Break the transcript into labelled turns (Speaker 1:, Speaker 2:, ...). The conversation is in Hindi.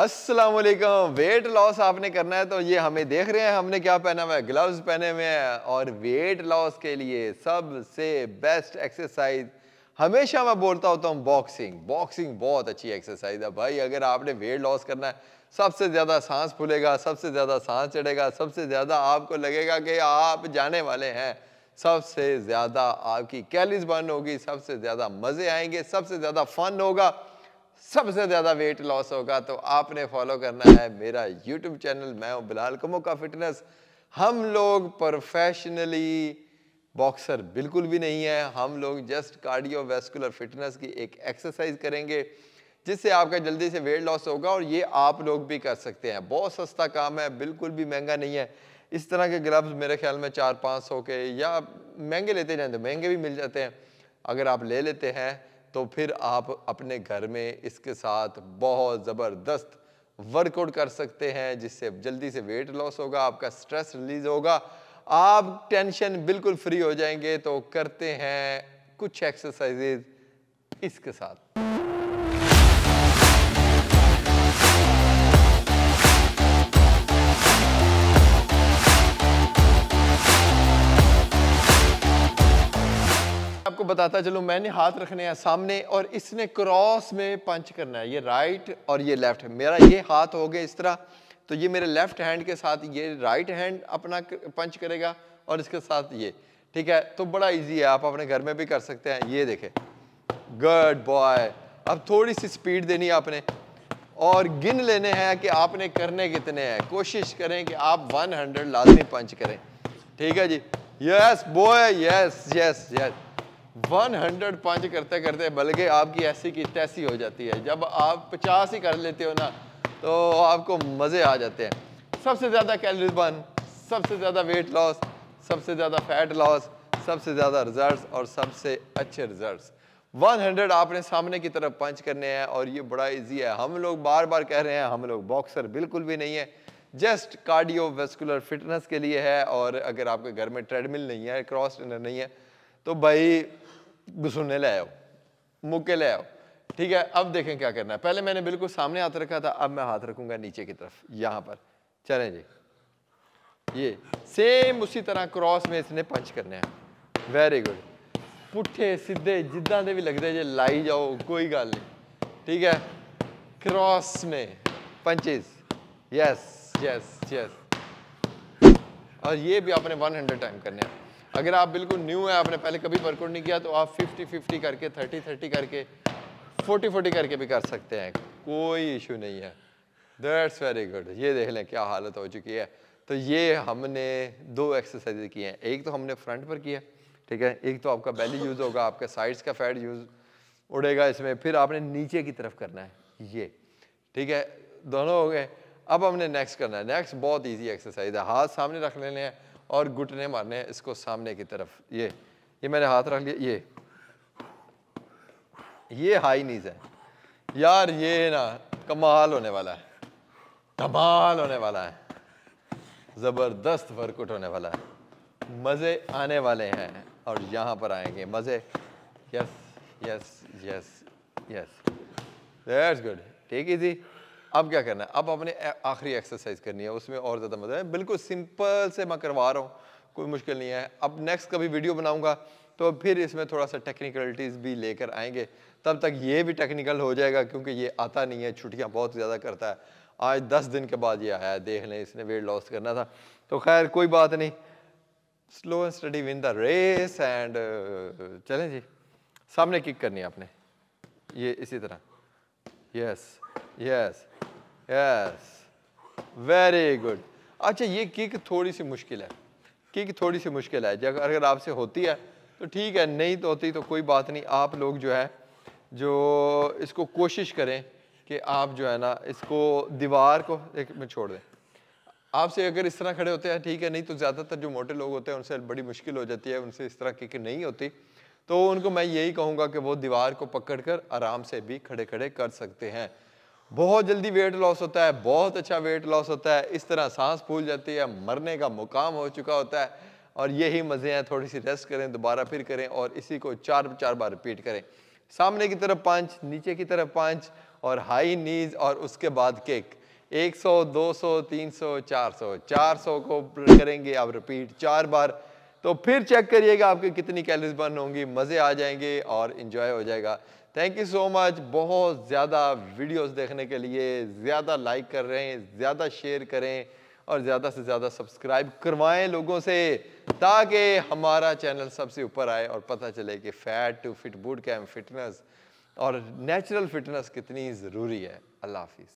Speaker 1: अस्सलाम वालेकुम वेट लॉस आपने करना है तो ये हमें देख रहे हैं हमने क्या पहना हुआ है ग्लव्स पहने हुए हैं और वेट लॉस के लिए सबसे बेस्ट एक्सरसाइज हमेशा मैं बोलता होता हूँ बॉक्सिंग बॉक्सिंग बहुत अच्छी एक्सरसाइज है भाई अगर आपने वेट लॉस करना है सबसे ज़्यादा सांस फूलेगा सबसे ज़्यादा सांस चढ़ेगा सबसे ज़्यादा आपको लगेगा कि आप जाने वाले हैं सबसे ज़्यादा आपकी कैलिस बर्न होगी सबसे ज़्यादा मज़े आएंगे सबसे ज़्यादा फन होगा सबसे ज़्यादा वेट लॉस होगा तो आपने फॉलो करना है मेरा यूट्यूब चैनल मैं हूँ बिलाल कमो का फिटनेस हम लोग प्रोफेशनली बॉक्सर बिल्कुल भी नहीं है हम लोग जस्ट कार्डियो वेस्कुलर फिटनेस की एक एक्सरसाइज करेंगे जिससे आपका जल्दी से वेट लॉस होगा और ये आप लोग भी कर सकते हैं बहुत सस्ता काम है बिल्कुल भी महंगा नहीं है इस तरह के ग्लव्स मेरे ख्याल में चार पाँच सौ के या महंगे लेते जाए तो महंगे भी मिल जाते हैं अगर आप ले लेते हैं तो फिर आप अपने घर में इसके साथ बहुत ज़बरदस्त वर्कआउट कर सकते हैं जिससे जल्दी से वेट लॉस होगा आपका स्ट्रेस रिलीज होगा आप टेंशन बिल्कुल फ्री हो जाएंगे तो करते हैं कुछ एक्सरसाइजेज इसके साथ आपको बताता चलो मैंने हाथ रखने हैं सामने और इसने क्रॉस में पंच करना है ये राइट और ये लेफ्ट है मेरा ये हाथ हो गया इस तरह तो ये मेरे लेफ्ट हैंड के साथ ये राइट हैंड अपना पंच करेगा और इसके साथ ये ठीक है तो बड़ा इजी है आप अपने घर में भी कर सकते हैं ये देखें गुड बॉय अब थोड़ी सी स्पीड देनी आपने और गिन लेने हैं कि आपने करने कितने हैं कोशिश करें कि आप 100 लाजमी पंच करें ठीक है जी yes boy yes yes yes 105 करते करते बल्कि आपकी ऐसी की तैसी हो जाती है जब आप 50 ही कर लेते हो ना तो आपको मज़े आ जाते हैं सबसे ज़्यादा कैलोरी बर्न सबसे ज़्यादा वेट लॉस सबसे ज़्यादा फैट लॉस सबसे ज़्यादा रिजल्ट्स और सबसे अच्छे रिजल्ट्स 100 आपने सामने की तरफ पंच करने हैं और ये बड़ा इजी है हम लोग बार बार कह रहे हैं हम लोग बॉक्सर बिल्कुल भी नहीं है जस्ट कार्डियोवेस्कुलर फिटनेस के लिए है और अगर आपके घर में ट्रेडमिल नहीं है क्रॉस ट्रेनर नहीं है तो भाई घुसने ले आओ मुके ले आओ ठीक है अब देखें क्या करना है पहले मैंने बिल्कुल सामने हाथ रखा था अब मैं हाथ रखूंगा नीचे की तरफ यहां पर चलें जी ये सेम उसी तरह क्रॉस में इसने पंच करने हैं वेरी गुड पुठे सीधे जिदा दे भी लगते जे लाई जाओ कोई गल नहीं ठीक है क्रॉस में पंचेस यस यस यस और ये भी आपने 100 टाइम करने हैं अगर आप बिल्कुल न्यू है आपने पहले कभी वर्कआउट नहीं किया तो आप 50 50 करके 30 30 करके 40 40 करके भी कर सकते हैं कोई इशू नहीं है दैट्स वेरी गुड ये देख लें क्या हालत हो चुकी है तो ये हमने दो एक्सरसाइज की हैं एक तो हमने फ्रंट पर किया ठीक है एक तो आपका बेली यूज़ होगा आपका साइड्स का फैट यूज़ उड़ेगा इसमें फिर आपने नीचे की तरफ करना है ये ठीक है दोनों हो गए अब हमने नेक्स्ट करना है नेक्स्ट बहुत ईजी एक्सरसाइज है हाथ सामने रख लेने हैं और घुटने मारने हैं इसको सामने की तरफ ये ये मैंने हाथ रख लिया ये ये हाई नीज है यार ये ना कमाल होने वाला है कमाल होने वाला है ज़बरदस्त वर्कआउट होने वाला है मज़े आने वाले हैं और यहां पर आएंगे मज़े yes yes yes yes that's good ठीक इजी अब क्या करना है अब अपने आखिरी एक्सरसाइज करनी है उसमें और ज़्यादा मजा है बिल्कुल सिंपल से मैं करवा रहा हूँ कोई मुश्किल नहीं है अब नेक्स्ट कभी वीडियो बनाऊँगा तो फिर इसमें थोड़ा सा टेक्निकलिटीज़ भी लेकर आएंगे तब तक ये भी टेक्निकल हो जाएगा क्योंकि ये आता नहीं है छुट्टियाँ बहुत ज़्यादा करता है आज दस दिन के बाद ये आया है देख लें इसने वेट लॉस करना था तो खैर कोई बात नहीं slow and steady win the race and चलें जी सामने किक करनी है आपने ये इसी तरह yes yes yes very good अच्छा ये किक थोड़ी सी मुश्किल है किक थोड़ी सी मुश्किल है जब अगर आपसे होती है तो ठीक है नहीं तो होती तो कोई बात नहीं आप लोग जो है जो इसको कोशिश करें कि आप जो है ना इसको दीवार को एक में छोड़ दें आपसे अगर इस तरह खड़े होते हैं ठीक है नहीं तो ज़्यादातर जो मोटे लोग होते हैं उनसे बड़ी मुश्किल हो जाती है उनसे इस तरह किक नहीं होती तो उनको मैं यही कहूँगा कि वो दीवार को पकड़ कर आराम से भी खड़े खड़े कर सकते हैं बहुत जल्दी वेट लॉस होता है बहुत अच्छा वेट लॉस होता है इस तरह सांस फूल जाती है मरने का मुकाम हो चुका होता है और यही मज़े हैं थोड़ी सी रेस्ट करें दोबारा फिर करें और इसी को चार चार बार रिपीट करें सामने की तरफ पाँच नीचे की तरफ पाँच और हाई नीज और उसके बाद केक 100, 200, 300, 400, 400 को करेंगे आप रिपीट चार बार तो फिर चेक करिएगा आपकी कितनी कैलरीज बर्न होंगी मज़े आ जाएंगे और इन्जॉय हो जाएगा थैंक यू सो मच बहुत ज़्यादा वीडियोस देखने के लिए ज़्यादा लाइक कर रहे हैं ज़्यादा शेयर करें और ज़्यादा से ज़्यादा सब्सक्राइब करवाएं लोगों से ताकि हमारा चैनल सबसे ऊपर आए और पता चले कि fat to fit boot camp fitness और नेचुरल फिटनेस कितनी ज़रूरी है अल्लाह हाफिज़